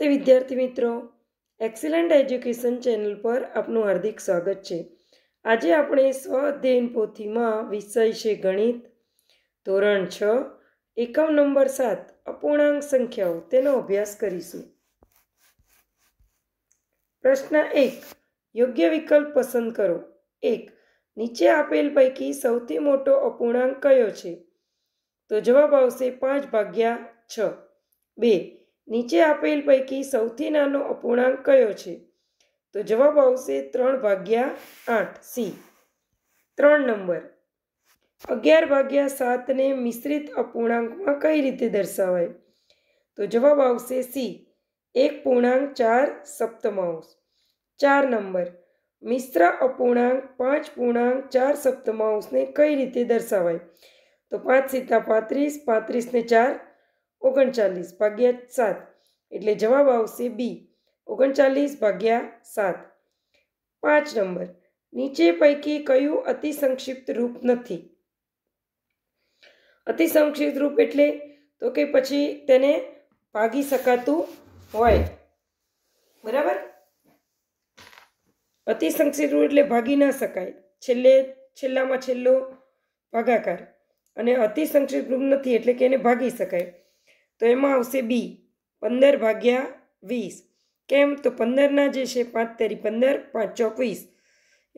તે વિદ્યાર્થી મિત્રો એક્સિલન્ટ એજ્યુકેશન ચેનલ પર આપનું હાર્દિક સ્વાગત છે આજે આપણે સ્વ અધ્યયન પોથીમાં વિષય છે ગણિત ધોરણ છ એકમ નંબર સાત અપૂર્ણાંક સંખ્યાઓ તેનો અભ્યાસ કરીશું પ્રશ્ન એક યોગ્ય વિકલ્પ પસંદ કરો એક નીચે આપેલ પૈકી સૌથી મોટો અપૂર્ણાંક કયો છે તો જવાબ આવશે પાંચ ભાગ્યા છ બે નીચે આપેલ પૈકી સૌથી નાનો અપૂર્ણાંક કયો છે તો જવાબ આવશે ત્રણ ભાગ્યા આઠ સી ત્રણ નંબર અગિયાર ભાગ્યા સાતને મિશ્રિત અપૂર્ણાંકમાં કઈ રીતે દર્શાવાય તો જવાબ આવશે સી એક પૂર્ણાંક ચાર સપ્તમાંશ ચાર નંબર મિશ્ર અપૂર્ણાંક પાંચ પૂર્ણાંક ચાર સપ્તમાંશને કઈ રીતે દર્શાવાય તો પાંચ સીતા પાંત્રીસ પાંત્રીસને ચાર ઓગણચાલીસ ભાગ્યા સાત એટલે જવાબ આવશે બી ઓગણચાલીસ ભાગ્યા સાત પાંચ નંબર નીચે પૈકી કયું અતિ સંક્ષિપ્ત રૂપ નથી અતિ સંક્ષિપ્ત રૂપ એટલે તો કે પછી તેને ભાગી શકાતું હોય બરાબર અતિ સંક્ષિપ્ત રૂપ એટલે ભાગી ના શકાય છેલ્લે છેલ્લામાં છેલ્લો ભાગાકાર અને અતિ સંક્ષિપ્ત રૂપ નથી એટલે કે એને ભાગી શકાય તો એમાં આવશે બી પંદર ભાગ્યા વીસ કેમ તો પંદરના જે છે પાંચ તેરી પંદર પાંચ ચોક વીસ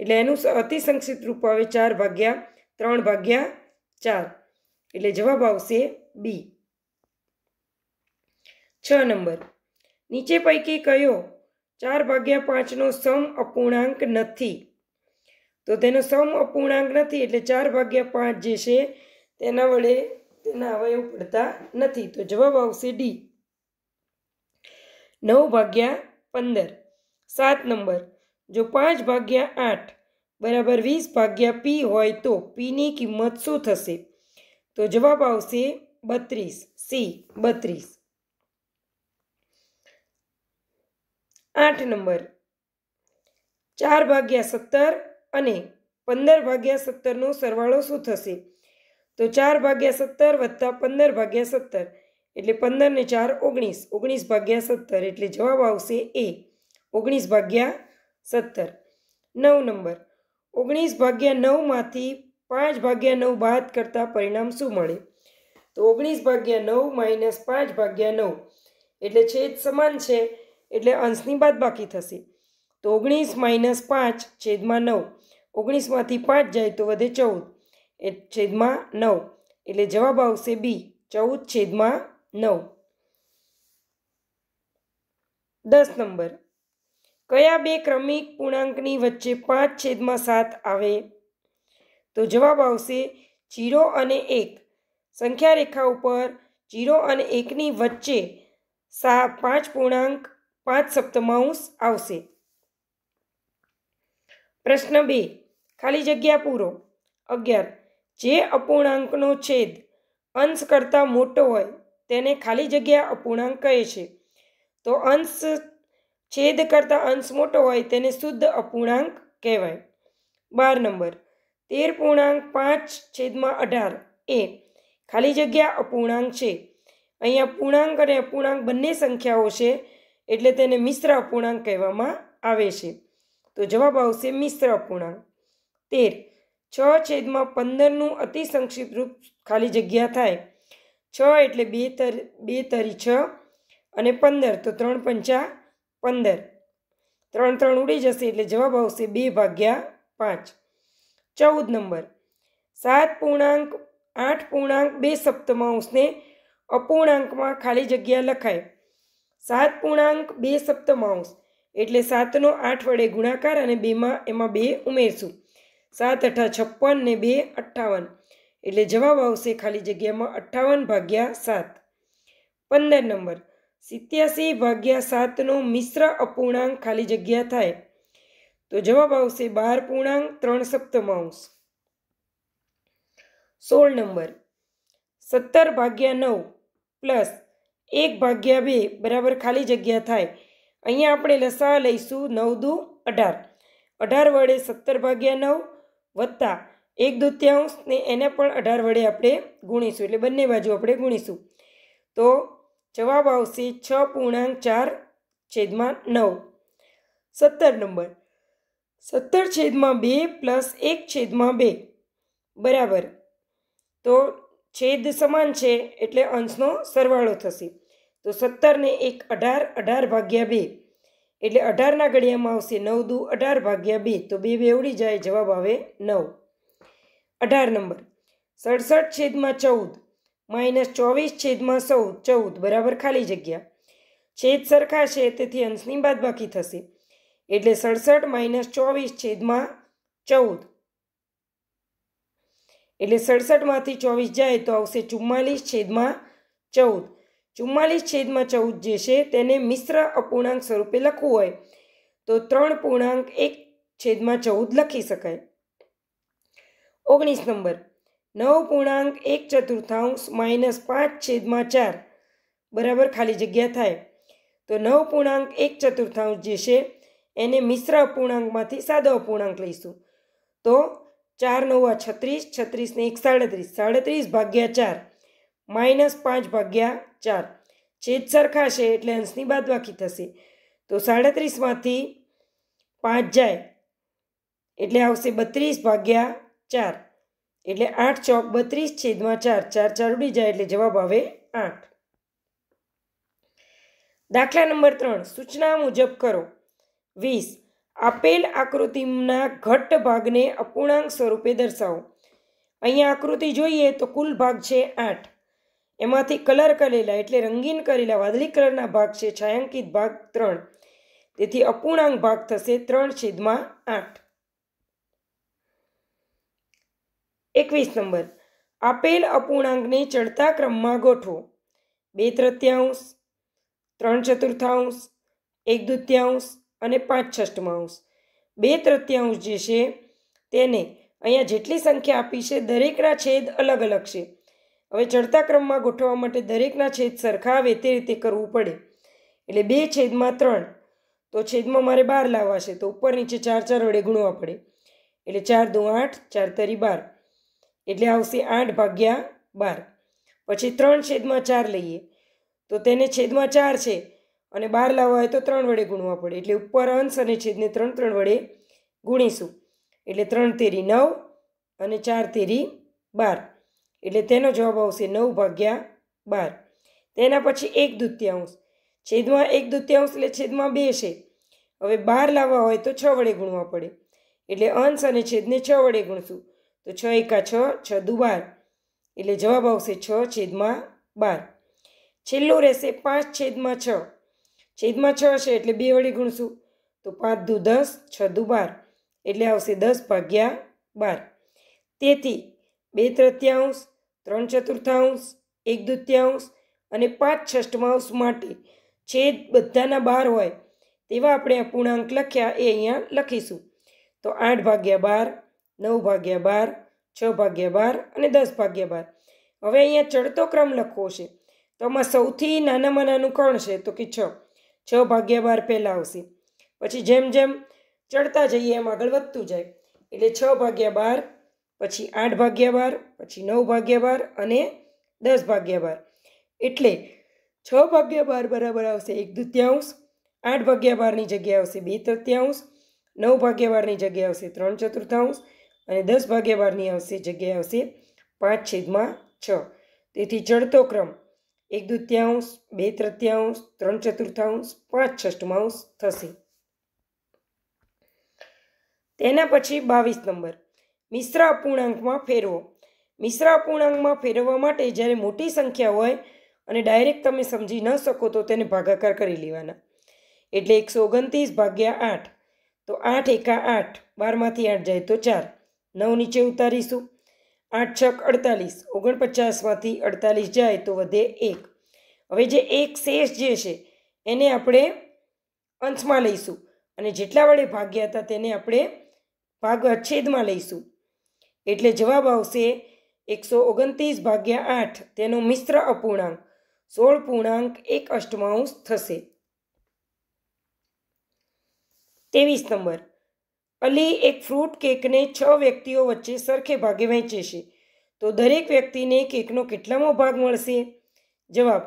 એટલે એનું અતિ સંક્ષિપ્ત રૂપ આવે ચાર ભાગ્યા ત્રણ ભાગ્યા ચાર એટલે જવાબ આવશે બી છ નંબર નીચે પૈકી કયો ચાર ભાગ્યા પાંચનો સમ અપૂર્ણાંક નથી તો તેનો સમ અપૂર્ણાંક નથી એટલે ચાર ભાગ્યા પાંચ જે છે તેના વડે તેના અવયવ પડતા નથી તો જવાબ આવશે ડી નવ ભાગ્યા પંદર સાત નંબર જો પાંચ ભાગ્યા આઠ બરાબર વીસ ભાગ્યા પી હોય તો પીની કિંમત શું થશે તો જવાબ આવશે બત્રીસ સી બત્રીસ આઠ નંબર ચાર ભાગ્યા સત્તર અને પંદર ભાગ્યા સત્તરનો સરવાળો શું થશે તો ચાર ભાગ્યા સત્તર વત્તા પંદર ભાગ્યા સત્તર એટલે પંદર ને ચાર ઓગણીસ ઓગણીસ ભાગ્યા સત્તર એટલે જવાબ આવશે એ ઓગણીસ ભાગ્યા સત્તર નવ નંબર ઓગણીસ ભાગ્યા નવમાંથી પાંચ ભાગ્યા નવ બાદ કરતાં પરિણામ શું મળે તો ઓગણીસ ભાગ્યા નવ માઇનસ પાંચ ભાગ્યા નવ એટલે છેદ સમાન છે એટલે અંશની બાદ બાકી થશે તો ઓગણીસ માઇનસ પાંચ છેદમાં નવ ઓગણીસમાંથી પાંચ જાય તો વધે ચૌદ છેદમાં નવ એટલે જવાબ આવશે બી ચૌદ છેદમાં નવ દસ નંબર કયા બે ક્રમિક પૂર્ણાંકની વચ્ચે પાંચ છેદમાં સાત આવે તો જવાબ આવશે જીરો અને એક સંખ્યા રેખા ઉપર જીરો અને એકની વચ્ચે સા પાંચ પૂર્ણાંક પાંચ સપ્તમાંશ આવશે પ્રશ્ન બે ખાલી જગ્યા પૂરો અગિયાર જે અપૂર્ણાંકનો છેદ અંશ કરતાં મોટો હોય તેને ખાલી જગ્યા અપૂર્ણાંક કહે છે તો અંશ છેદ કરતાં અંશ મોટો હોય તેને શુદ્ધ અપૂર્ણાંક કહેવાય બાર નંબર તેર પૂર્ણાંક પાંચ છેદમાં અઢાર એ ખાલી જગ્યા અપૂર્ણાંક છે અહીંયા પૂર્ણાંક અને અપૂર્ણાંક બંને સંખ્યાઓ છે એટલે તેને મિશ્ર અપૂર્ણાંક કહેવામાં આવે છે તો જવાબ આવશે મિશ્ર અપૂર્ણાંક તેર છ છેદમાં પંદરનું અતિ સંક્ષિપ્ત રૂપ ખાલી જગ્યા થાય છ એટલે બે તર બે તરી છ અને પંદર તો ત્રણ પંચા પંદર ત્રણ ત્રણ ઉડી જશે એટલે જવાબ આવશે બે ભાગ્યા પાંચ ચૌદ નંબર સાત પૂર્ણાંક આઠ પૂર્ણાંક બે સપ્તમાંશને અપૂર્ણાંકમાં ખાલી જગ્યા લખાય સાત પૂર્ણાંક બે સપ્તમાંશ એટલે સાતનો આઠ વડે ગુણાકાર અને બેમાં એમાં બે ઉમેરશું સાત અઠા છપ્પન ને બે અઠ્ઠાવન એટલે જવાબ આવશે ખાલી જગ્યામાં અઠ્ઠાવન ભાગ્યા સાત પંદર નંબર સિત્યાસી ભાગ્યા સાતનો મિશ્ર અપૂર્ણાંક ખાલી જગ્યા થાય તો જવાબ આવશે બાર પૂર્ણાંક ત્રણ સપ્તમાંશ સોળ નંબર સત્તર ભાગ્યા નવ પ્લસ એક ભાગ્યા બે બરાબર ખાલી જગ્યા થાય અહીંયા આપણે લસા લઈશું નવ દુ અઢાર અઢાર વડે સત્તર ભાગ્યા નવ વત્તા એક દૂત્યાંશને એને પણ અઢાર વડે આપણે ગુણીશું એટલે બંને બાજુ આપણે ગુણીશું તો જવાબ આવશે છ પૂર્ણાંક ચાર છેદમાં નવ સત્તર નંબર સત્તર છેદમાં બે પ્લસ એક છેદમાં બે બરાબર તો છેદ સમાન છે એટલે અંશનો સરવાળો થશે તો સત્તરને એક અઢાર અઢાર ભાગ્યા બે એટલે અઢારના ગળિયામાં આવશે નવ દુ અઢાર ભાગ્યા બે તો બે બેવડી જાય જવાબ આવે નવ અઢાર નંબર સડસઠ છેદમાં ચૌદ માઇનસ ચોવીસ છેદમાં ચૌદ ચૌદ બરાબર ખાલી જગ્યા છેદ સરખા છે તેથી અંશની બાદબાકી થશે એટલે સડસઠ માઇનસ ચોવીસ છેદમાં ચૌદ એટલે સડસઠમાંથી ચોવીસ જાય તો આવશે ચુમ્માલીસ છેદમાં ચૌદ ચુમ્માલીસ છેદમાં ચૌદ જે છે તેને મિશ્ર અપૂર્ણાંક સ્વરૂપે લખવું હોય તો ત્રણ પૂર્ણાંક એક છેદમાં ચૌદ લખી શકાય ઓગણીસ નંબર નવ પૂર્ણાંક એક ચતુર્થાંશ માઇનસ પાંચ છેદમાં ચાર બરાબર ખાલી જગ્યા થાય તો નવ પૂર્ણાંક એક ચતુર્થાંશ જે છે એને મિશ્ર અપૂર્ણાંકમાંથી સાદો અપૂર્ણાંક લઈશું તો ચાર નવા છત્રીસ છત્રીસને એક સાડત્રીસ સાડત્રીસ ભાગ્યા ચાર માઇનસ પાંચ ભાગ્યા ચાર છેદ સરખાશે એટલે અંશની બાદબાકી થશે તો સાડત્રીસમાંથી પાંચ જાય એટલે આવશે બત્રીસ ભાગ્યા ચાર એટલે આઠ ચોક બત્રીસ છેદમાં ચાર ચાર ચાર ઉડી જાય એટલે જવાબ આવે આઠ દાખલા નંબર ત્રણ સૂચના મુજબ કરો વીસ આપેલ આકૃતિના ઘટ્ટ ભાગને અપૂર્ણાંક સ્વરૂપે દર્શાવો અહીંયા આકૃતિ જોઈએ તો કુલ ભાગ છે આઠ એમાંથી કલર કરેલા એટલે રંગીન કરેલા વાદળી કલરના ભાગ છે છાંયાંકિત ભાગ ત્રણ તેથી અપૂર્ણાંક ભાગ થશે ત્રણ છેદમાં આઠ એકવીસ નંબર આપેલ અપૂર્ણાંકને ચડતા ક્રમમાં ગોઠવો બે તૃત્યાંશ ત્રણ ચતુર્થાંશ એક દુત્યાંશ અને પાંચ છઠ્ઠમાંશ બે તૃત્યાંશ જે છે તેને અહીંયા જેટલી સંખ્યા આપી છે દરેકના છેદ અલગ અલગ છે હવે ચડતા ક્રમમાં ગોઠવવા માટે દરેકના છેદ સરખા આવે તે રીતે કરવું પડે એટલે બે છેદમાં ત્રણ તો છેદમાં મારે બાર લાવવા છે તો ઉપર નીચે ચાર ચાર વડે ગુણવા પડે એટલે ચાર દો આઠ ચાર તરી બાર એટલે આવશે આઠ ભાગ્યા બાર પછી ત્રણ છેદમાં ચાર લઈએ તો તેને છેદમાં ચાર છે અને બાર લાવવા હોય તો ત્રણ વડે ગુણવા પડે એટલે ઉપર અંશ અને છેદને ત્રણ ત્રણ વડે ગુણીશું એટલે ત્રણ તેરી નવ અને ચાર તેરી બાર એટલે તેનો જવાબ આવશે નવ ભાગ્યા બાર તેના પછી એક દૂત્યાંશ છેદમાં એક દૂત્યાંશ એટલે છેદમાં બે છે હવે બાર લાવવા હોય તો છ વડે ગુણવા પડે એટલે અંશ અને છેદને છ વડે ગુણશું તો છ એકા છ છ દુ બાર એટલે જવાબ આવશે છ છેદમાં બાર છેલ્લો રહેશે પાંચ છેદમાં છ છેદમાં છ છે એટલે બે વડે ગુણશું તો પાંચ દુ દસ છ દુ બાર એટલે આવશે દસ ભાગ્યા બાર તેથી બે તૃત્યાંશ ત્રણ ચતુર્થાંશ એક દુત્યાંશ અને પાંચ છષ્ટમાંશ માટે છેદ બધાના બાર હોય તેવા આપણે આ પૂર્ણાંક લખ્યા એ અહીંયા લખીશું તો આઠ ભાગ્યા બાર નવ ભાગ્યા બાર છ ભાગ્યા બાર અને દસ ભાગ્યા બાર હવે અહીંયા ચડતો ક્રમ લખવો છે તો આમાં સૌથી નાનામાં નાનું કોણ છે તો કે છ છ ભાગ્યા બાર પહેલાં આવશે પછી જેમ જેમ ચડતા જઈએ એમ આગળ વધતું જાય એટલે છ ભાગ્યા બાર પછી આઠ ભાગ્યા બાર પછી નવ ભાગ્યા બાર અને દસ ભાગ્યા બાર એટલે છ ભાગ્યા બાર બરાબર આવશે એક દૃત્યાંશ આઠ ભાગ્યા બારની જગ્યા આવશે બે તૃત્યાંશ નવ ભાગ્યા બારની જગ્યા આવશે ત્રણ ચતુર્થાંશ અને દસ ભાગ્યા બારની આવશે જગ્યા આવશે પાંચ છેદમાં છ તેથી ચડતો ક્રમ એક દૃત્યાંશ બે તૃત્યાંશ ત્રણ ચતુર્થાંશ પાંચ છષ્ટમાંશ થશે તેના પછી બાવીસ નંબર મિશ્ર અપૂર્ણાંકમાં ફેરવો મિશ્ર અપૂર્ણાંકમાં ફેરવવા માટે જ્યારે મોટી સંખ્યા હોય અને ડાયરેક્ટ તમે સમજી ન શકો તો તેને ભાગાકાર કરી લેવાના એટલે એકસો ઓગણત્રીસ ભાગ્યા આઠ તો આઠ એકા આઠ બારમાંથી આઠ જાય તો ચાર નવ નીચે ઉતારીશું આઠ છક અડતાલીસ ઓગણપચાસમાંથી અડતાલીસ જાય તો વધે એક હવે જે એક શેષ જે છે એને આપણે અંશમાં લઈશું અને જેટલા વડે ભાગ્યા હતા તેને આપણે ભાગ છેદમાં લઈશું એટલે જવાબ આવશે એકસો ઓગણત્રીસ ભાગ્યા આઠ તેનો મિશ્ર અપૂર્ણાંક સોળ પૂર્ણાંક એક અષ્ટમાંશ થશે ત્રેવીસ નંબર અલી એક ફ્રૂટ કેકને છ વ્યક્તિઓ વચ્ચે સરખે ભાગે વહેંચે છે તો દરેક વ્યક્તિને કેકનો કેટલામો ભાગ મળશે જવાબ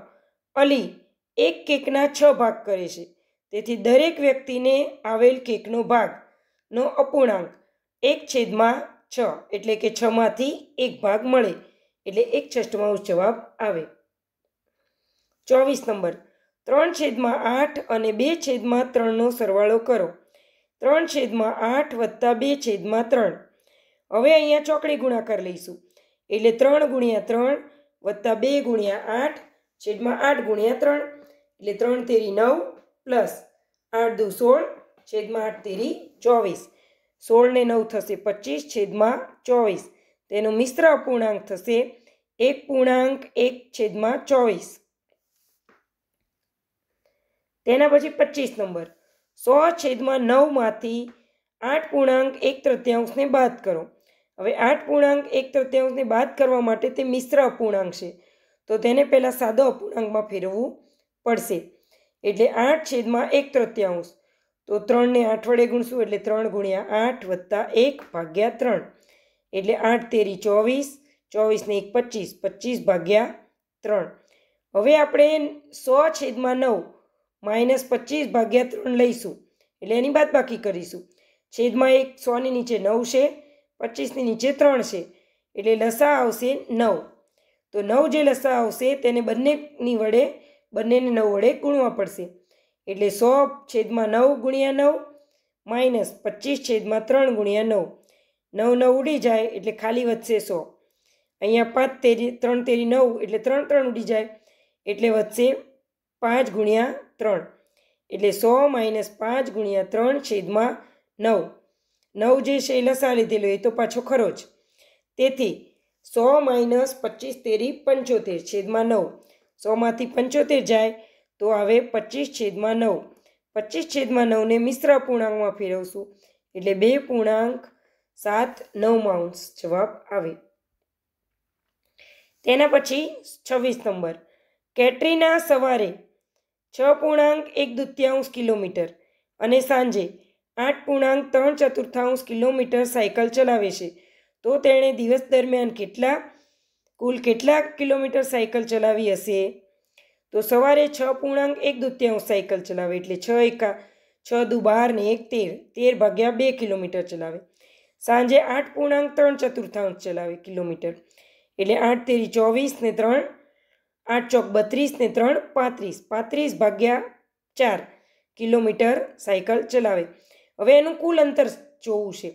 અલી એક કેકના છ ભાગ કરે છે તેથી દરેક વ્યક્તિને આવેલ કેકનો ભાગનો અપૂર્ણાંક એક છેદમાં છ એટલે કે છમાંથી એક ભાગ મળે એટલે એક છઠ્ઠમાંશ જવાબ આવે ચોવીસ નંબર ત્રણ છેદમાં આઠ અને બે છેદમાં ત્રણનો સરવાળો કરો ત્રણ છેદમાં આઠ વત્તા બે છેદમાં ત્રણ હવે અહીંયા ચોકડી ગુણાકાર લઈશું એટલે ત્રણ ગુણ્યા ત્રણ વત્તા બે ગુણ્યા આઠ છેદમાં આઠ ગુણ્યા ત્રણ એટલે ત્રણ તેરી નવ પ્લસ આઠ દુ સોળ છેદમાં આઠ તેરી ચોવીસ સોળને નવ થશે પચીસ છેદમાં ચોવીસ તેનો મિશ્ર અપૂર્ણાંક થશે એક પૂર્ણાંક એક છેદમાં ચોવીસ તેના પછી પચીસ નંબર સો છેદમાં નવમાંથી આઠ પૂર્ણાંક એક તૃત્યાંશને બાદ કરો હવે આઠ પૂર્ણાંક એક તૃત્યાંશને બાદ કરવા માટે તે મિશ્ર અપૂર્ણાંક છે તો તેને પહેલાં સાદો અપૂર્ણાંકમાં ફેરવવું પડશે એટલે આઠ છેદમાં એક તૃત્યાંશ તો ત્રણને આઠ વડે ગુણશું એટલે ત્રણ ગુણ્યા આઠ વત્તા એક ભાગ્યા ત્રણ એટલે આઠ તેરી ચોવીસ ચોવીસને એક પચીસ પચીસ ભાગ્યા ત્રણ હવે આપણે સો છેદમાં નવ માઇનસ પચીસ ભાગ્યા ત્રણ લઈશું એટલે એની બાદ બાકી કરીશું છેદમાં એક સોની નીચે નવ છે પચીસની નીચે ત્રણ છે એટલે લસા આવશે નવ તો નવ જે લસા આવશે તેને બંનેની વડે બંનેને નવ વડે ગુણવા પડશે એટલે સો છેદમાં નવ ગુણ્યા નવ માઇનસ પચીસ છેદમાં ત્રણ ગુણ્યા નવ નવ નવ ઉડી જાય એટલે ખાલી વધશે સો અહીંયા પાંચ તેરી ત્રણ તેરી નવ એટલે ત્રણ ત્રણ ઉડી જાય એટલે વધશે પાંચ ગુણ્યા ત્રણ એટલે સો માઇનસ પાંચ ગુણ્યા ત્રણ છેદમાં નવ નવ જે છે એ લસા લીધેલો એ તો પાછો ખરો જ તેથી સો માઇનસ પચીસ તેરી પંચોતેર છેદમાં નવ સોમાંથી પંચોતેર જાય તો હવે પચીસ છેદમાં નવ પચીસ છેદમાં નવને મિશ્ર પૂર્ણાંકમાં ફેરવશું એટલે બે પૂર્ણાંક સાત નવ માઉન્સ જવાબ આવે તેના પછી છવ્વીસ નંબર કેટરીના સવારે છ પૂર્ણાંક એક દુત્યાંશ કિલોમીટર અને સાંજે આઠ પૂર્ણાંક ત્રણ ચતુર્થાંશ કિલોમીટર સાયકલ ચલાવે છે તો તેણે દિવસ દરમિયાન કેટલા કુલ કેટલા કિલોમીટર સાયકલ ચલાવી હશે તો સવારે છ પૂર્ણાંક એક દૂત્યાંશ સાયકલ ચલાવે એટલે છ એકા છ દુ બાર ને એક તેર તેર ભાગ્યા બે કિલોમીટર ચલાવે સાંજે આઠ પૂર્ણાંક ત્રણ ચતુર્થાંશ ચલાવે કિલોમીટર એટલે આઠ તેરી ચોવીસ ને ત્રણ આઠ ચોક બત્રીસ ને ત્રણ પાંત્રીસ પાંત્રીસ ભાગ્યા ચાર કિલોમીટર સાયકલ ચલાવે હવે એનું કુલ અંતર જોવું છે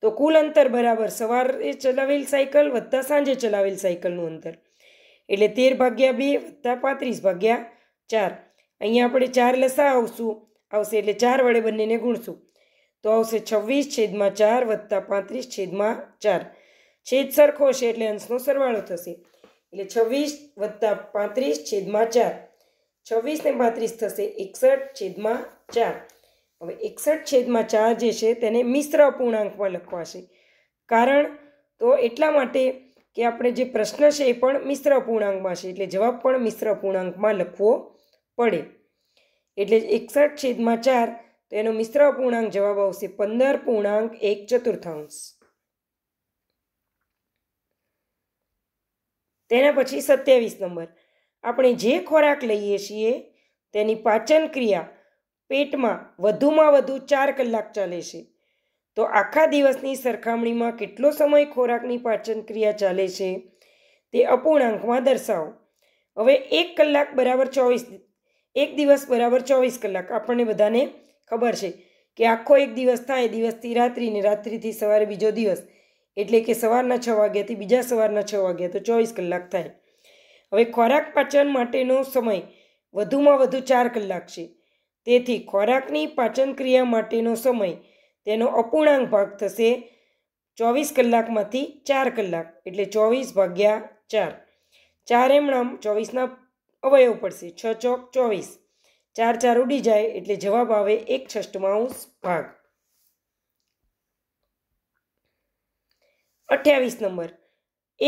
તો કુલ અંતર બરાબર સવારે ચલાવેલ સાયકલ વધતા સાંજે ચલાવેલ સાયકલનું અંતર એટલે તેર ભાગ્યા બે વત્તા પાંત્રીસ ભાગ્યા ચાર અહીંયા આપણે ચાર લસા આવશું આવશે એટલે ચાર વડે બંનેને ગુણશું તો આવશે છવ્વીસ છેદમાં ચાર વત્તા પાંત્રીસ છેદમાં ચાર છેદ સરખો હશે એટલે અંશનો સરવાળો થશે એટલે છવ્વીસ વત્તા પાંત્રીસ છેદમાં ચાર છવ્વીસ ને પાંત્રીસ થશે એકસઠ છેદમાં ચાર હવે એકસઠ છેદમાં ચાર જે છે તેને મિશ્ર અપૂર્ણાંકમાં લખવાશે કારણ તો એટલા માટે કે આપણે જે પ્રશ્ન છે એ પણ મિશ્ર અપૂર્ણાંકમાં છે એટલે જવાબ પણ મિશ્ર અપૂર્ણાંકમાં લખવો પડે એટલે એકસઠ છેદમાં ચાર તો એનો મિશ્ર અપૂર્ણાંક જવાબ આવશે પંદર પૂર્ણાંક એક ચતુર્થાંશ તેના પછી સત્યાવીસ નંબર આપણે જે ખોરાક લઈએ છીએ તેની પાચન ક્રિયા પેટમાં વધુમાં વધુ ચાર કલાક ચાલે છે તો આખા દિવસની સરખામણીમાં કેટલો સમય ખોરાકની પાચન ક્રિયા ચાલે છે તે અપૂર્ણાંકમાં દર્શાવો હવે એક કલાક બરાબર ચોવીસ એક દિવસ બરાબર ચોવીસ કલાક આપણને બધાને ખબર છે કે આખો એક દિવસ થાય દિવસથી રાત્રિને રાત્રિથી સવારે બીજો દિવસ એટલે કે સવારના છ વાગ્યાથી બીજા સવારના છ વાગ્યા તો ચોવીસ કલાક થાય હવે ખોરાક પાચન માટેનો સમય વધુમાં વધુ ચાર કલાક છે તેથી ખોરાકની પાચન ક્રિયા માટેનો સમય તેનો અપૂર્ણાંક ભાગ થશે ચોવીસ કલાકમાંથી ચાર કલાક એટલે ચોવીસ ભાગ્યા ચાર ચાર એમણામ ચોવીસના અવયવ પડશે છ ચોક ચોવીસ ચાર ચાર ઉડી જાય એટલે જવાબ આવે એક છષ્ટમાંશ ભાગ અઠ્યાવીસ નંબર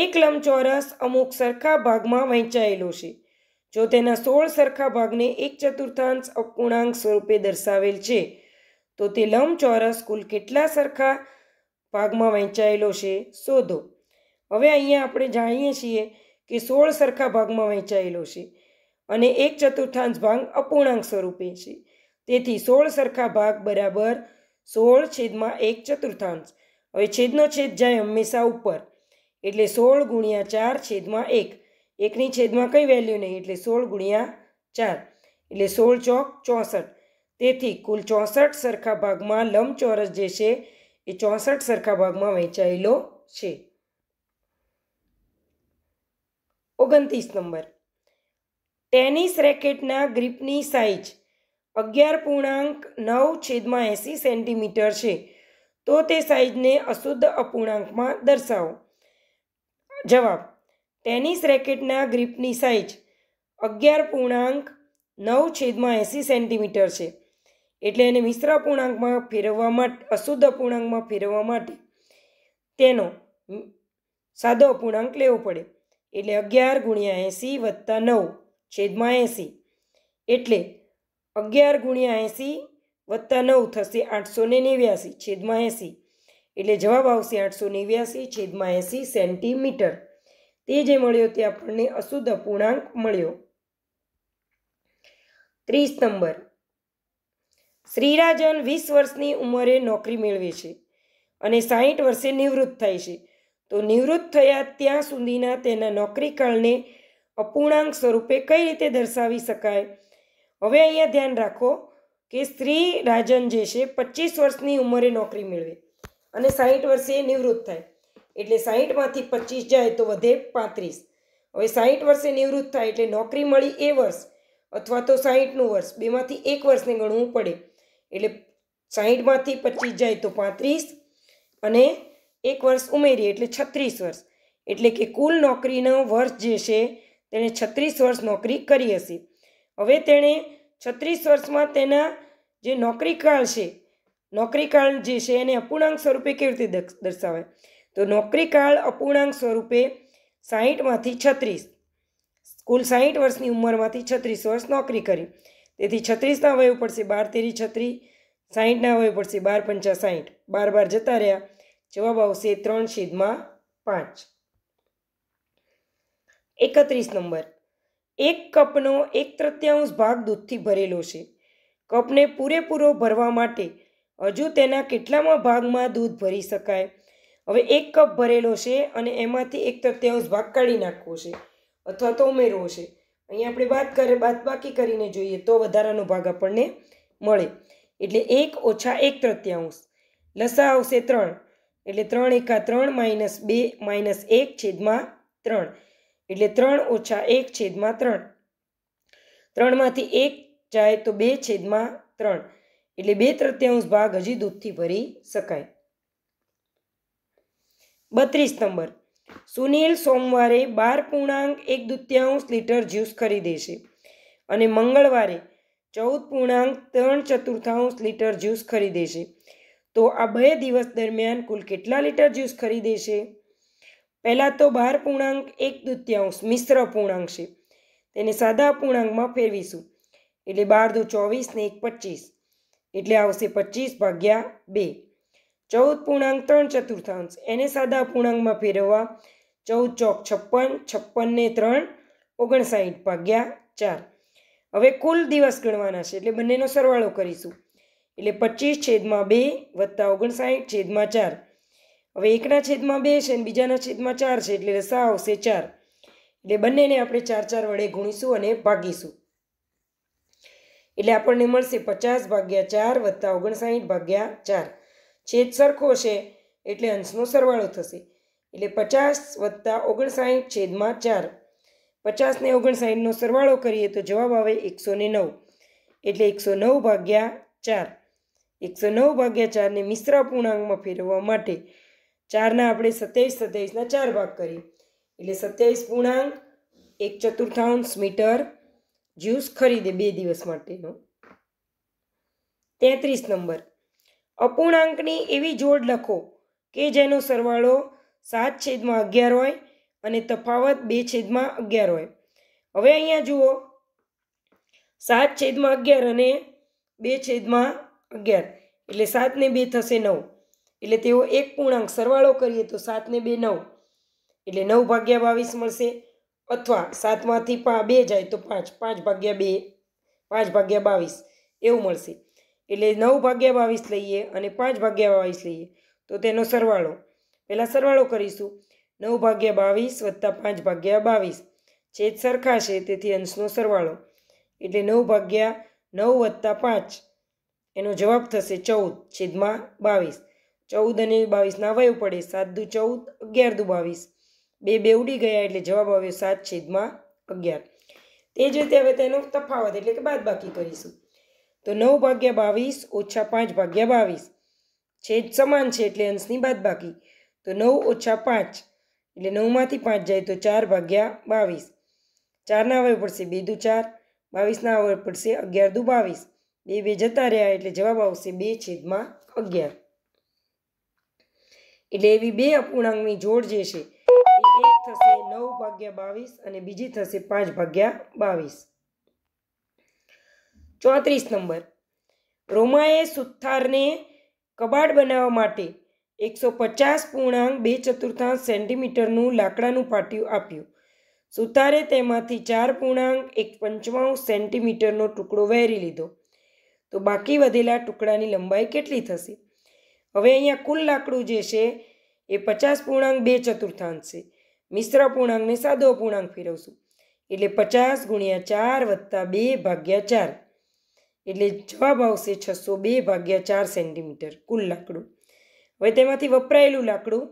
એક લંબચોરસ અમુક સરખા ભાગમાં વહેંચાયેલો છે જો તેના સોળ સરખા ભાગને એક ચતુર્થાંશ અપૂર્ણાંક સ્વરૂપે દર્શાવેલ છે તો તે લંબચોરસ કુલ કેટલા સરખા ભાગમાં વહેંચાયેલો છે શોધો હવે અહીંયા આપણે જાણીએ છીએ કે સોળ સરખા ભાગમાં વહેંચાયેલો છે અને એક ચતુર્થાંશ ભાગ અપૂર્ણાંક સ્વરૂપે છે તેથી સોળ સરખા ભાગ બરાબર સોળ છેદમાં એક ચતુર્થાંશ હવે છેદનો છેદ જાય હંમેશા ઉપર એટલે સોળ ગુણ્યા ચાર છેદમાં એક એકની છેદમાં કંઈ વેલ્યુ નહીં એટલે સોળ ગુણ્યા ચાર એટલે સોળ ચોક ચોસઠ તેથી કુલ ચોસઠ સરખા ભાગમાં લંબચોરસ જે છે એ ચોસઠ સરખા ભાગમાં વહેંચાયેલો છે ઓગણત્રીસ નંબર ટેનિસ રેકેટના ગ્રીપની સાઇઝ અગિયાર પૂર્ણાંક નવ છેદમાં એંસી સેન્ટીમીટર છે તો તે સાઇઝને અશુદ્ધ અપૂર્ણાંકમાં દર્શાવો જવાબ ટેનિસ રેકેટના ગ્રીપની સાઇઝ અગિયાર પૂર્ણાંક નવ છેદમાં એંસી સેન્ટીમીટર છે એટલે એને મિશ્ર પૂર્ણાંકમાં ફેરવવા માટે અશુદ્ધ પૂર્ણાંકમાં ફેરવવા માટે તેનો સાદો અપૂર્ણાંક લેવો પડે એટલે અગિયાર ગુણ્યા એંસી વત્તા નવ છેદમાં એંસી એટલે અગિયાર ગુણ્યા એંસી વત્તા નવ થશે આઠસો ને નેવ્યાસી છેદમાં એંસી એટલે જવાબ આવશે આઠસો નેવ્યાસી છેદમાં એંસી સેન્ટીમીટર તે જે મળ્યો તે આપણને અશુદ્ધ અપૂર્ણાંક મળ્યો ત્રીસ નંબર શ્રીરાજન વીસ વર્ષની ઉંમરે નોકરી મેળવે છે અને સાહીઠ વર્ષે નિવૃત્ત થાય છે તો નિવૃત્ત થયા ત્યાં સુધીના તેના નોકરીકાળને અપૂર્ણાંક સ્વરૂપે કઈ રીતે દર્શાવી શકાય હવે અહીંયા ધ્યાન રાખો કે સ્ત્રી રાજન જે છે પચીસ વર્ષની ઉંમરે નોકરી મેળવે અને સાહીઠ વર્ષે નિવૃત્ત થાય એટલે સાહીઠમાંથી પચીસ જાય તો વધે પાંત્રીસ હવે સાહીઠ વર્ષે નિવૃત્ત થાય એટલે નોકરી મળી એ વર્ષ અથવા તો સાહીઠનું વર્ષ બેમાંથી એક વર્ષને ગણવું પડે એટલે સાહીઠમાંથી પચીસ જાય તો પાંત્રીસ અને એક વર્ષ ઉમેરીએ એટલે છત્રીસ વર્ષ એટલે કે કુલ નોકરીનો વર્ષ જે છે તેણે છત્રીસ વર્ષ નોકરી કરી હશે હવે તેણે છત્રીસ વર્ષમાં તેના જે નોકરીકાળ છે નોકરીકાળ જે છે એને અપૂર્ણાંક સ્વરૂપે કેવી રીતે દર્શાવાય તો નોકરીકાળ અપૂર્ણાંક સ્વરૂપે સાહીઠમાંથી છત્રીસ કુલ સાહીઠ વર્ષની ઉંમરમાંથી છત્રીસ વર્ષ નોકરી કરી તેથી છત્રીસના અવયવ પડશે બાર તેરી છત્રી સાહીઠના અવયવ પડશે બાર પંચા સાહીઠ બાર બાર જતા રહ્યા જવાબ આવશે ત્રણ છેદમાં પાંચ એકત્રીસ નંબર એક કપનો એક તૃત્યાંશ ભાગ દૂધથી ભરેલો છે કપને પૂરેપૂરો ભરવા માટે હજુ તેના કેટલામાં ભાગમાં દૂધ ભરી શકાય હવે એક કપ ભરેલો છે અને એમાંથી એક તૃત્યાંશ ભાગ કાઢી નાખવો છે અથવા તો ઉમેરવો છે અહીં આપણે વાત કરે બાદબાકી કરીને જોઈએ તો વધારાનો ભાગ આપણને મળે એટલે એક ઓછા એક તૃતીયાંશ લસા આવશે ત્રણ એટલે ત્રણ એકા ત્રણ માઇનસ બે માઇનસ એક છેદમાં ત્રણ એટલે ત્રણ ઓછા એક છેદમાં ત્રણ ત્રણમાંથી એક જાય તો બે છેદમાં ત્રણ એટલે બે તૃતીયાંશ ભાગ હજી દૂધથી ભરી શકાય બત્રીસ નંબર સુનિલ સોમવારે બાર પૂર્ણાંક એક દૂત્યાંશ લીટર જ્યુસ ખરીદે છે અને મંગળવારે ચૌદ પૂર્ણાંક ત્રણ ચતુર્થાંશ લીટર જ્યુસ ખરીદે છે તો આ બે દિવસ દરમિયાન કુલ કેટલા લીટર જ્યુસ ખરીદે છે પહેલાં તો બાર પૂર્ણાંક એક દૂત્યાંશ મિશ્ર પૂર્ણાંક છે તેને સાદા પૂર્ણાંકમાં ફેરવીશું એટલે બાર દુ ચોવીસ ને એક પચીસ એટલે આવશે પચીસ ભાગ્યા બે ચૌદ પૂર્ણાંક ત્રણ ચતુર્થાંશ એને સાદા પૂર્ણાંકમાં ફેરવવા ચૌદ ચોક છપ્પન છપ્પનને ત્રણ ઓગણસાઠ ભાગ્યા ચાર હવે કુલ દિવસ ગણવાના છે એટલે બંનેનો સરવાળો કરીશું એટલે પચીસ છેદમાં બે વત્તા ઓગણસાઠ છેદમાં ચાર હવે એકના છેદમાં બે છે અને બીજાના છેદમાં ચાર છે એટલે રસા આવશે ચાર એટલે બંનેને આપણે ચાર ચાર વડે ગુણીશું અને ભાગીશું એટલે આપણને મળશે પચાસ ભાગ્યા ચાર વત્તા ઓગણસાઠ ભાગ્યા ચાર છેદ સરખો છે એટલે અંશનો સરવાળો થશે એટલે પચાસ વત્તા ઓગણસાઠ છેદમાં ચાર પચાસને ઓગણસાઠનો સરવાળો કરીએ તો જવાબ આવે એકસો ને નવ એટલે એકસો નવ ભાગ્યા ચાર એકસો નવ ભાગ્યા ચારને મિશ્ર પૂર્ણાંકમાં ફેરવવા માટે ચારના આપણે સત્યાવીસ સત્યાવીસના ચાર ભાગ કરીએ એટલે સત્યાવીસ પૂર્ણાંક એક ચતુર્થાંશ મીટર જ્યુસ ખરીદે બે દિવસ માટેનો તેત્રીસ નંબર અપૂર્ણાંકની એવી જોડ લખો કે જેનો સરવાળો સાત છેદમાં અગિયાર હોય અને તફાવત બે છેદમાં અગિયાર હોય હવે અહીંયા જુઓ સાત છેદમાં અગિયાર અને બે છેદમાં અગિયાર એટલે સાતને બે થશે નવ એટલે તેઓ એક પૂર્ણાંક સરવાળો કરીએ તો સાતને બે નવ એટલે નવ ભાગ્યા બાવીસ મળશે અથવા સાતમાંથી પા બે જાય તો પાંચ પાંચ ભાગ્યા બે પાંચ ભાગ્યા બાવીસ એવું મળશે એટલે નવ ભાગ્યા બાવીસ લઈએ અને પાંચ ભાગ્યા બાવીસ લઈએ તો તેનો સરવાળો પહેલાં સરવાળો કરીશું નવ ભાગ્યા બાવીસ વત્તા પાંચ ભાગ્યા બાવીસ છેદ સરખા છે તેથી અંશનો સરવાળો એટલે નવ ભાગ્યા નવ વત્તા પાંચ એનો જવાબ થશે ચૌદ છેદમાં બાવીસ ચૌદ અને બાવીસના અવયવ પડે સાત દુ ચૌદ અગિયાર દુ બાવીસ બે બે ઉડી ગયા એટલે જવાબ આવ્યો સાત છેદમાં અગિયાર તે જ રીતે હવે તેનો તફાવત એટલે કે બાદબાકી કરીશું તો નવ ભાગ્યા બાવીસ ઓછા પાંચ ભાગ્યા બાવીસ છેદ સમાન છે એટલે અંશની બાદ બાકી તો નવ ઓછા પાંચ એટલે નવમાંથી પાંચ જાય તો ચાર ભાગ્યા બાવીસ ચારના અવયવ પડશે બે દુ ચાર બાવીસના અવયવ પડશે અગિયાર દુ બાવીસ બે બે જતા રહ્યા એટલે જવાબ આવશે બે છેદમાં અગિયાર એટલે એવી બે અપૂર્ણાંકની જોડ જે છે એક થશે નવ ભાગ્યા બાવીસ અને બીજી થશે પાંચ ભાગ્યા બાવીસ ચોત્રીસ નંબર રોમાએ સુથારને કબાટ બનાવવા માટે એકસો પચાસ પૂર્ણાંક બે ચતુર્થાંશ સેન્ટીમીટરનું લાકડાનું પાટિયું આપ્યું સુથારે તેમાંથી ચાર પૂર્ણાંક એક પંચમાણું સેન્ટીમીટરનો ટુકડો વહેરી લીધો તો બાકી વધેલા ટુકડાની લંબાઈ કેટલી થશે હવે અહીંયા કુલ લાકડું જે છે એ પચાસ પૂર્ણાંક બે ચતુર્થાંશ છે મિશ્ર પૂર્ણાંકને સાદો પૂર્ણાંક ફેરવશું એટલે પચાસ ગુણ્યા ચાર વત્તા બે ભાગ્યા ચાર એટલે જવાબ આવશે છસો બે ભાગ્યા ચાર સેન્ટીમીટર કુલ લાકડું હવે તેમાંથી વપરાયેલું લાકડું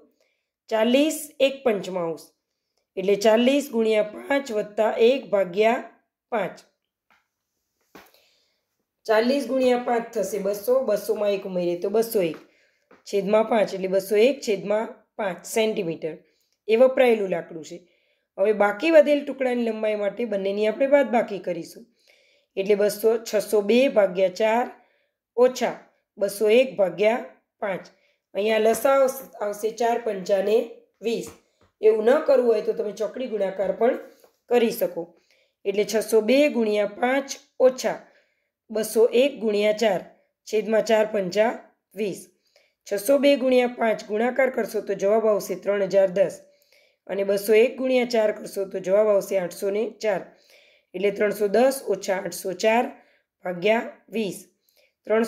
ચાલીસ એક પંચમાંશ એટલે ચાલીસ ગુણ્યા પાંચ વત્તા એક ભાગ્યા પાંચ ચાલીસ ગુણ્યા પાંચ થશે બસો બસોમાં એક ઉમેરીએ તો બસો એક છેદમાં પાંચ એટલે બસો એક છેદમાં પાંચ સેન્ટીમીટર એ વપરાયેલું લાકડું છે હવે બાકી વધેલ ટુકડાની લંબાઈ માટે બંનેની આપણે બાદ બાકી કરીશું એટલે બસો છસો બે ભાગ્યા ચાર ઓછા બસો એક ભાગ્યા પાંચ અહીંયા લસા આવશે ચાર પંચાને વીસ એવું ન કરવું હોય તો તમે ચોકડી ગુણાકાર પણ કરી શકો એટલે છસો બે ગુણ્યા પાંચ ઓછા બસો એક ગુણ્યા ચાર છેદમાં ચાર પંચા વીસ છસો બે ગુણ્યા પાંચ ગુણાકાર કરશો તો જવાબ આવશે ત્રણ હજાર દસ અને બસો એક ગુણ્યા ચાર કરશો તો જવાબ આવશે આઠસો ને ચાર એટલે ત્રણસો દસ ઓછા આઠસો ચાર ભાગ્યા વીસ ત્રણ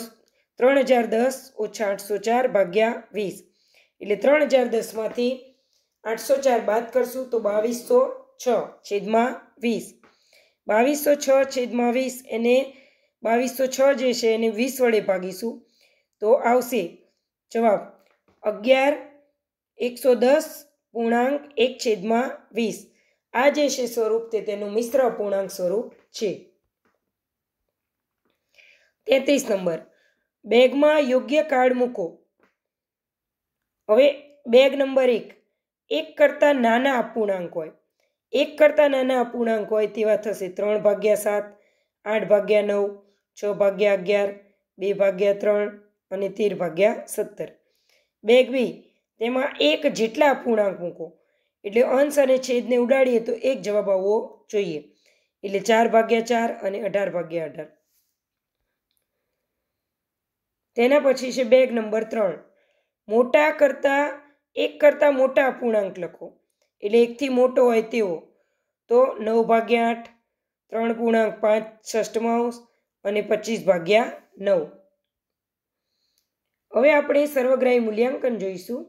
ત્રણ હજાર દસ ઓછા આઠસો ચાર ભાગ્યા વીસ એટલે ત્રણ હજાર દસમાંથી આઠસો ચાર બાદ કરશું તો બાવીસો છ છેદમાં વીસ બાવીસો છ છેદમાં વીસ એને બાવીસો છ જે છે એને વીસ વડે ભાગીશું તો આવશે જવાબ અગિયાર એકસો દસ પૂર્ણાંક એક છેદમાં વીસ આ જે છે સ્વરૂપ તે તેનું મિશ્ર અપૂર્ણાંક સ્વરૂપ છે તેત્રીસ નંબર બેગમાં યોગ્ય કાર્ડ મૂકો હવે બેગ નંબર એક એક કરતાં નાના અપૂર્ણાંક હોય એક કરતાં નાના અપૂર્ણાંક હોય તેવા થશે ત્રણ ભાગ્યા સાત આઠ ભાગ્યા નવ છ ભાગ્યા અગિયાર બે ભાગ્યા ત્રણ અને તેર ભાગ્યા સત્તર બેગ બી તેમાં એક જેટલા અપૂર્ણાંક મૂકો એટલે અંશ અને છેદને ઉડાડીએ તો એક જવાબ આવવો જોઈએ એટલે ચાર ભાગ્યા ચાર અને અઢાર ભાગ્યા અઢાર તેના પછી છે બેગ નંબર ત્રણ મોટા કરતાં એક કરતાં મોટા અપૂર્ણાંક લખો એટલે એકથી મોટો હોય તેવો તો નવ ભાગ્યા આઠ ત્રણ પૂર્ણાંક પાંચ ષષ્ટમાંશ અને પચીસ ભાગ્યા નવ હવે આપણે સર્વગ્રાહી મૂલ્યાંકન જોઈશું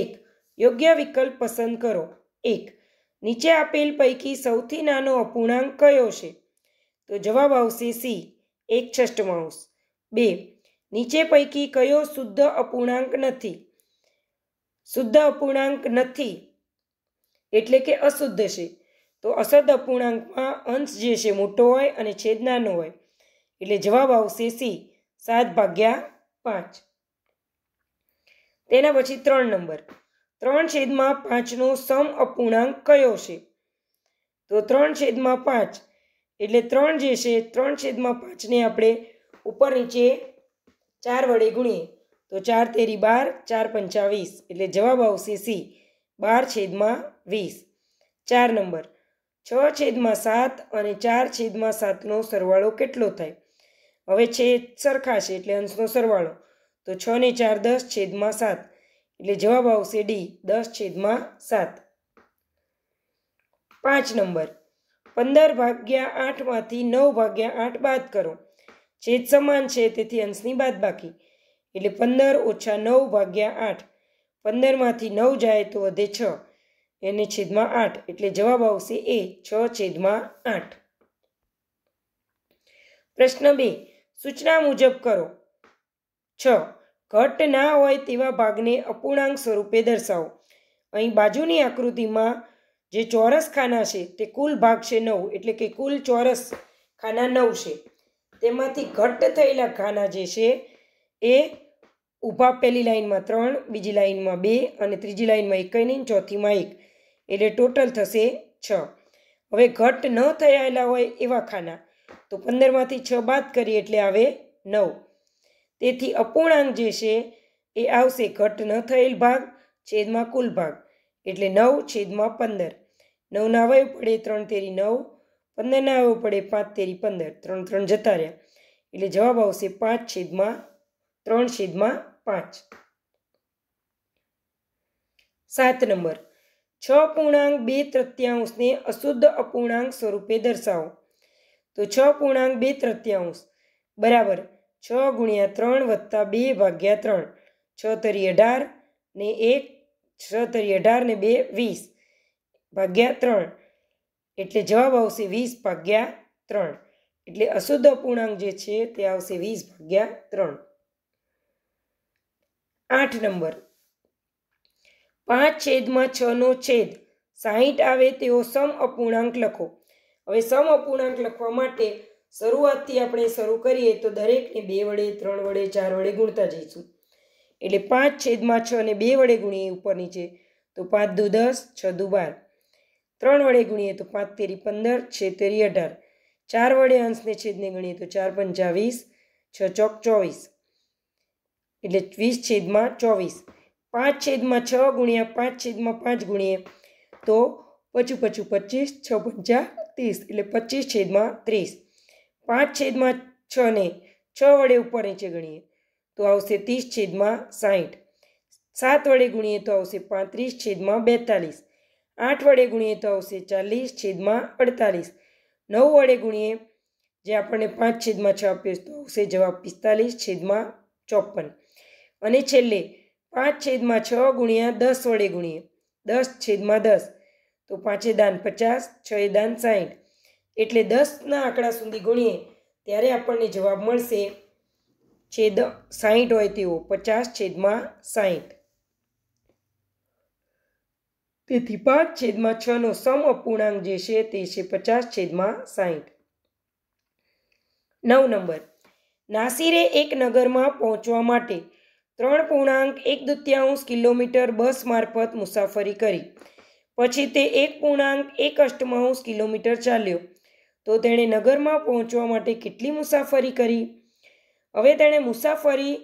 એક યોગ્ય વિકલ્પ પસંદ કરો એક નીચે આપેલ પૈકી સૌથી નાનો અપૂર્ણાંક કયો છે તો જવાબ આવશે સી એક છષ્ટમાંશ બે નીચે પૈકી કયો શુદ્ધ અપૂર્ણાંક નથી શુદ્ધ અપૂર્ણાંક નથી એટલે કે અશુદ્ધ છે તો અસદ અપૂર્ણાંકમાં અંશ જે છે મોટો હોય અને છેદ નાનો હોય એટલે જવાબ આવશે સી સાત ભાગ્યા પાંચ તેના પછી ત્રણ નંબર ત્રણ છેદમાં પાંચનો સમ અપૂર્ણાંક કયો છે તો ત્રણ છેદમાં પાંચ એટલે ત્રણ જે છે ત્રણ છેદમાં પાંચને આપણે ઉપર નીચે ચાર વડે ગુણીએ તો ચાર તેરી બાર ચાર પંચાવીસ એટલે જવાબ આવશે સી બાર છેદમાં વીસ ચાર નંબર છ છેદમાં સાત અને ચાર છેદમાં સાતનો સરવાળો કેટલો થાય હવે છેદ સરખા છે એટલે અંશનો સરવાળો તો છ ને ચાર દસ છેદમાં સાત એટલે જવાબ આવશે ડી દસ છેદમાં સાત પાંચ નંબર પંદર ભાગ્યા આઠમાંથી નવ ભાગ્યા આઠ બાદ કરો છેદ સમાન છે તેથી અંશની બાદ બાકી એટલે પંદર ઓછા નવ ભાગ્યા આઠ પંદરમાંથી નવ જાય તો વધે છ એને છેદમાં આઠ એટલે જવાબ આવશે એ છ છેદમાં આઠ પ્રશ્ન બે સૂચના મુજબ કરો છ ઘટ ના હોય તેવા ભાગને અપૂર્ણાંક સ્વરૂપે દર્શાવો અહીં બાજુની આકૃતિમાં જે ચોરસ ખાના છે તે કુલ ભાગ છે નવ એટલે કે કુલ ચોરસ ખાના નવ છે તેમાંથી ઘટ્ટ થયેલા ખાના જે છે એ ઊભા પહેલી લાઇનમાં ત્રણ બીજી લાઇનમાં બે અને ત્રીજી લાઇનમાં એક અને ચોથીમાં એક એટલે ટોટલ થશે છ હવે ઘટ્ટ ન થયેલા હોય એવા ખાના તો પંદરમાંથી છ બાદ કરીએ એટલે આવે નવ તેથી અપૂર્ણાંક જે છે એ આવશે ઘટ ન થયેલ ભાગ છેદમાં કુલ ભાગ એટલે નવ છેદમાં પંદર નવના અવયવ પડે ત્રણ તેરી નવ પંદરના અવયવ પડે પાંચ તેરી પંદર ત્રણ ત્રણ જતા રહ્યા એટલે જવાબ આવશે પાંચ છેદમાં ત્રણ છેદમાં પાંચ સાત નંબર છ પૂર્ણાંક બે તૃત્યાંશને અશુદ્ધ અપૂર્ણાંક સ્વરૂપે દર્શાવો તો છ પૂર્ણાંક બે તૃત્યાંશ બરાબર છ ગુણ્યા ત્રણ વત્તા બે ભાગ્યા ત્રણ છ તરી અઢાર ને એક છ તરી અઢાર ને બે વીસ ભાગ્યા ત્રણ એટલે જવાબ આવશે વીસ ભાગ્યા ત્રણ એટલે અશુદ્ધ અપૂર્ણાંક જે છે તે આવશે વીસ ભાગ્યા ત્રણ આઠ નંબર પાંચ છેદમાં છનો છેદ સાહીઠ આવે તેવો સમ અપૂર્ણાંક લખો હવે સમ અપૂર્ણાંક લખવા માટે શરૂઆતથી આપણે શરૂ કરીએ તો દરેકને બે વડે ત્રણ વડે ચાર વડે ગુણતા જઈશું એટલે પાંચ છેદમાં છ અને બે વડે ગુણીએ ઉપર નીચે તો પાંચ દુ દસ છ દુ બાર ત્રણ વડે ગુણીએ તો પાંચ તેરી પંદર છે તેરી અઢાર ચાર વડે અંશને છેદને ગણીએ તો ચાર પંચા વીસ છ ચોક ચોવીસ એટલે વીસ છેદમાં ચોવીસ પાંચ છેદમાં છ ગુણ્યા પાંચ છેદમાં પાંચ ગુણીએ તો પચું પચું પચીસ છ પંચા ત્રીસ એટલે પચીસ છેદમાં ત્રીસ પાંચ છેદમાં છને છ વડે ઉપર નીચે ગણીએ તો આવશે ત્રીસ છેદમાં સાઠ સાત વડે ગુણીએ તો આવશે પાંત્રીસ છેદમાં બેતાલીસ આઠ વડે ગુણીએ તો આવશે ચાલીસ છેદમાં અડતાલીસ નવ વડે ગુણીએ જે આપણને પાંચ છેદમાં છ આપ્યો તો આવશે જવાબ પિસ્તાલીસ છેદમાં ચોપન અને છેલ્લે પાંચ છેદમાં છ ગુણ્યા દસ વડે ગુણીએ દસ છેદમાં દસ તો પાંચે દાન પચાસ છએ દાન સાઠ એટલે દસના આંકડા સુધી ગણીએ ત્યારે આપણને જવાબ મળશે છેદ સાહીઠ હોય તેવો પચાસ છેદમાં સાહીઠ તેથી પાંચ છેદમાં છનો સમ અપૂર્ણાંક જે છે તે છે પચાસ છેદમાં સાહીઠ નવ નંબર નાસિરે એક નગરમાં પહોંચવા માટે ત્રણ પૂર્ણાંક એક દુત્યાંશ કિલોમીટર બસ મારફત મુસાફરી કરી પછી તે એક પૂર્ણાંક એક અષ્ટમાંશ કિલોમીટર ચાલ્યો તો તેણે નગરમાં પહોંચવા માટે કેટલી મુસાફરી કરી હવે તેણે મુસાફરી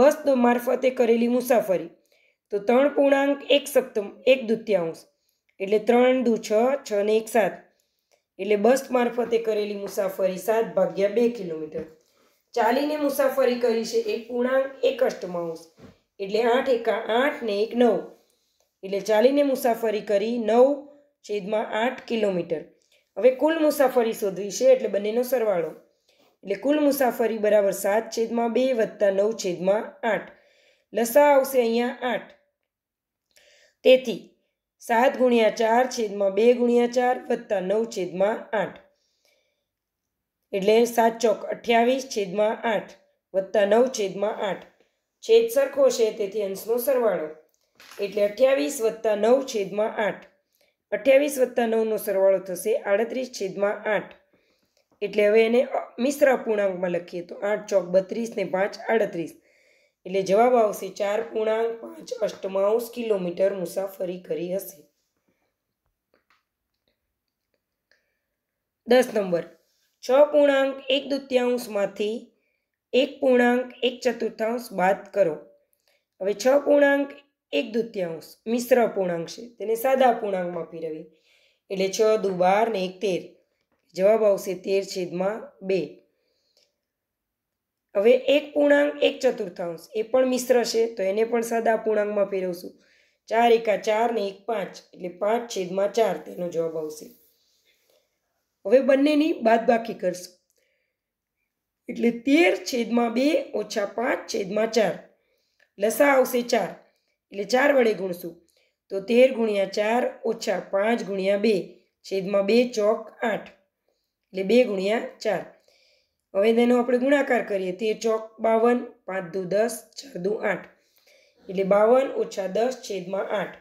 બસ મારફતે કરેલી મુસાફરી તો ત્રણ પૂર્ણાંક એક સપ્તમ એક દુત્યાંશ એટલે ત્રણ દુ છ છ ને એક સાત એટલે બસ મારફતે કરેલી મુસાફરી સાત ભાગ્યા બે કિલોમીટર ચાલીને મુસાફરી કરી છે એક પૂર્ણાંક એક અષ્ટમાંશ એટલે આઠ એકા આઠ ને એક નવ એટલે ચાલીને મુસાફરી કરી નવ છેદમાં આઠ કિલોમીટર હવે કુલ મુસાફરી શોધવી છે એટલે બંનેનો સરવાળો એટલે કુલ મુસાફરી બરાબર સાત છેદમાં બે વત્તા નવ છેદમાં આઠ લસા આવશે અહીંયા આઠ તેથી સાત ગુણ્યા ચાર છેદમાં બે ગુણ્યા ચાર વત્તા નવ છેદમાં આઠ એટલે સાત ચોક અઠ્યાવીસ છેદમાં આઠ વત્તા નવ છેદમાં આઠ છેદ સરખો છે તેથી અંશનો સરવાળો એટલે અઠ્યાવીસ વત્તા નવ છેદમાં આઠ અઠ્યાવીસ વત્તા નવનો સરવાળો થશે આડત્રીસ છેદમાં આઠ એટલે હવે એને મિશ્ર અપૂર્ણાંકમાં લખીએ તો આઠ ચોક બત્રીસ ને પાંચ આડત્રીસ એટલે જવાબ આવશે ચાર પૂર્ણાંક પાંચ અષ્ટમાંશ કિલોમીટર મુસાફરી કરી હશે દસ નંબર છ પૂર્ણાંક એક દુત્યાંશમાંથી એક પૂર્ણાંક એક ચતુર્થાંશ બાદ કરો હવે છ પૂર્ણાંક એક દ્વિતીયાંશ મિશ્ર પૂર્ણાંક છે તેને સાદા પૂર્ણાંકમાં ફેરવીએ એટલે છ દુ બાર ને એક તેર જવાબ આવશે તેર છેદમાં બે હવે એક પૂર્ણાંક એક ચતુર્થાંશ એ પણ મિશ્ર છે તો એને પણ સાદા પૂર્ણાંકમાં ફેરવશું ચાર એકા ચાર ને એક પાંચ એટલે પાંચ છેદમાં ચાર તેનો જવાબ આવશે હવે બંનેની બાદબાકી કરશું એટલે તેર છેદમાં બે ઓછા પાંચ છેદમાં ચાર લસા આવશે ચાર એટલે ચાર વડે ગુણશું તો તેર ગુણ્યા ચાર ઓછા પાંચ ગુણ્યા બે છેદમાં બે ચોક આઠ એટલે બે ગુણ્યા ચાર હવે તેનો આપણે ગુણાકાર કરીએ તેર ચોક બાવન પાંચ દુ દસ ચાર દુ આઠ એટલે બાવન ઓછા દસ છેદમાં આઠ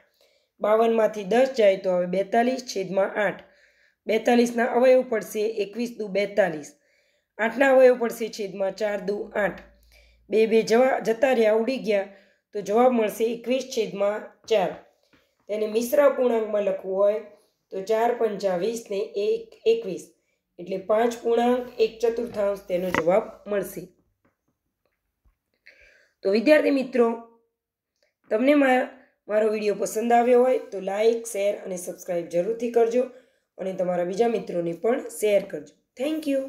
બાવનમાંથી દસ જાય તો હવે બેતાલીસ છેદમાં આઠ બેતાલીસના અવયવ પડશે એકવીસ દુ બેતાલીસ આઠના અવયવ પડશે છેદમાં ચાર દુ આઠ બે બે જવા જતા રહ્યા ઉડી ગયા તો જવાબ મળશે એકવીસ છેદમાં ચાર તેને મિશ્ર પૂર્ણાંકમાં લખવું હોય તો ચાર પંચા વીસને એક એકવીસ એટલે પાંચ પૂર્ણાંક એક ચતુર્થાંશ તેનો જવાબ મળશે તો વિદ્યાર્થી મિત્રો તમને મારો વિડીયો પસંદ આવ્યો હોય તો લાઇક શેર અને સબસ્ક્રાઈબ જરૂરથી કરજો અને તમારા બીજા મિત્રોને પણ શેર કરજો થેન્ક યુ